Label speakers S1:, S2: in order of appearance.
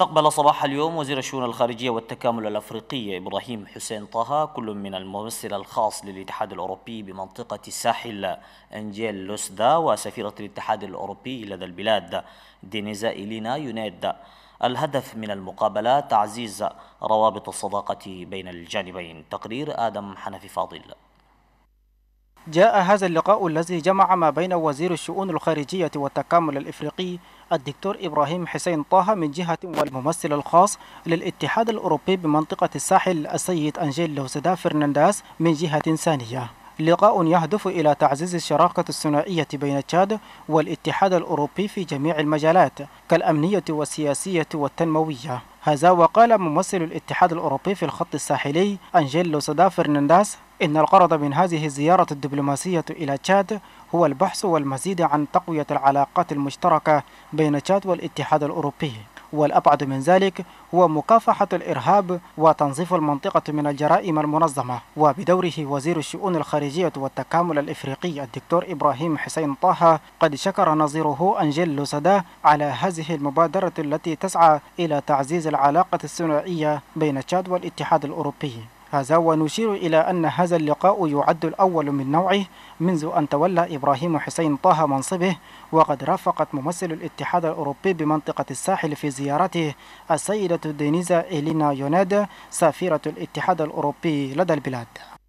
S1: استقبل صباح اليوم وزير الشؤون الخارجية والتكامل الأفريقي إبراهيم حسين طه كل من الممثل الخاص للاتحاد الأوروبي بمنطقة الساحل أنجيل لوسدا وسفيرة الاتحاد الأوروبي لدى البلاد دينيزا إلينا يونيد الهدف من المقابلة تعزيز روابط الصداقة بين الجانبين تقرير آدم حنفي فاضل
S2: جاء هذا اللقاء الذي جمع ما بين وزير الشؤون الخارجية والتكامل الإفريقي الدكتور إبراهيم حسين طه من جهة والممثل الخاص للاتحاد الأوروبي بمنطقة الساحل السيد أنجيل لوسدا فرنانداس من جهة ثانية لقاء يهدف إلى تعزيز الشراكة الثنائية بين تشاد والاتحاد الأوروبي في جميع المجالات كالأمنية والسياسية والتنموية هذا وقال ممثل الاتحاد الأوروبي في الخط الساحلي أنجيل لوسدا فرنانداس إن الغرض من هذه الزيارة الدبلوماسية إلى تشاد هو البحث والمزيد عن تقوية العلاقات المشتركة بين تشاد والاتحاد الأوروبي والأبعد من ذلك هو مكافحة الإرهاب وتنظيف المنطقة من الجرائم المنظمة وبدوره وزير الشؤون الخارجية والتكامل الإفريقي الدكتور إبراهيم حسين طه قد شكر نظيره أنجيل لوسادا على هذه المبادرة التي تسعى إلى تعزيز العلاقة الثنائية بين تشاد والاتحاد الأوروبي هذا ونشير إلى أن هذا اللقاء يعد الأول من نوعه منذ أن تولى إبراهيم حسين طه منصبه وقد رافقت ممثل الاتحاد الأوروبي بمنطقة الساحل في زيارته السيدة دينيزا إلينا يونادا سافيرة الاتحاد الأوروبي لدى البلاد